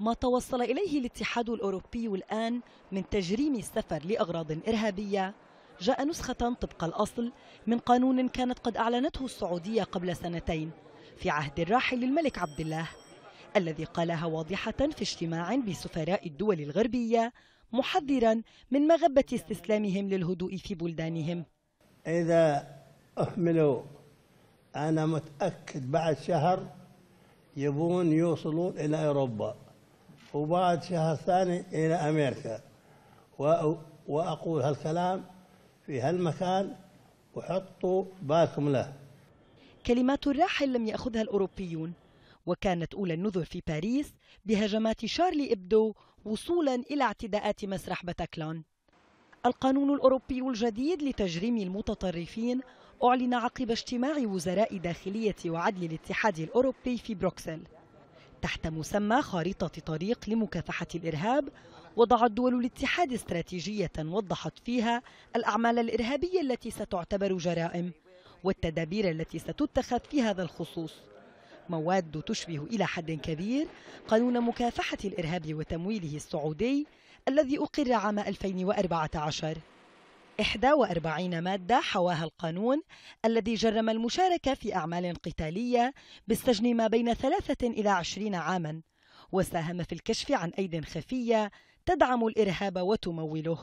ما توصل إليه الاتحاد الأوروبي الآن من تجريم السفر لأغراض إرهابية جاء نسخة طبق الأصل من قانون كانت قد أعلنته السعودية قبل سنتين في عهد الراحل الملك عبد الله الذي قالها واضحة في اجتماع بسفراء الدول الغربية محذرا من مغبة استسلامهم للهدوء في بلدانهم إذا أهملوا أنا متأكد بعد شهر يبون يوصلون إلى أوروبا وبعد شهر ثاني إلى أمريكا وأقول هالكلام في هالمكان وحطوا بالكم له كلمات الراحل لم يأخذها الأوروبيون وكانت أولى النذر في باريس بهجمات شارلي إبدو وصولا إلى اعتداءات مسرح باتاكلان القانون الأوروبي الجديد لتجريم المتطرفين أعلن عقب اجتماع وزراء داخلية وعدل الاتحاد الأوروبي في بروكسل تحت مسمى خريطة طريق لمكافحة الإرهاب وضعت دول الاتحاد استراتيجية وضحت فيها الأعمال الإرهابية التي ستعتبر جرائم والتدابير التي ستتخذ في هذا الخصوص مواد تشبه إلى حد كبير قانون مكافحة الإرهاب وتمويله السعودي الذي أقر عام 2014 41 مادة حواها القانون الذي جرم المشاركة في أعمال قتالية بالسجن ما بين ثلاثة إلى عشرين عاماً وساهم في الكشف عن أيد خفية تدعم الإرهاب وتموله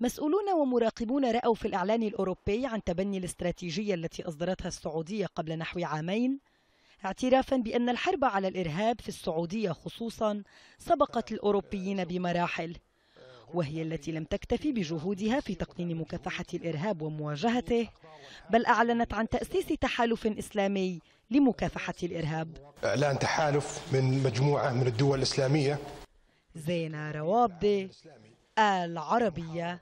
مسؤولون ومراقبون رأوا في الإعلان الأوروبي عن تبني الاستراتيجية التي أصدرتها السعودية قبل نحو عامين اعترافا بأن الحرب على الإرهاب في السعودية خصوصا سبقت الأوروبيين بمراحل وهي التي لم تكتفي بجهودها في تقنين مكافحة الإرهاب ومواجهته بل أعلنت عن تأسيس تحالف إسلامي لمكافحة الإرهاب إعلان تحالف من مجموعة من الدول الإسلامية زينة روابدي العربية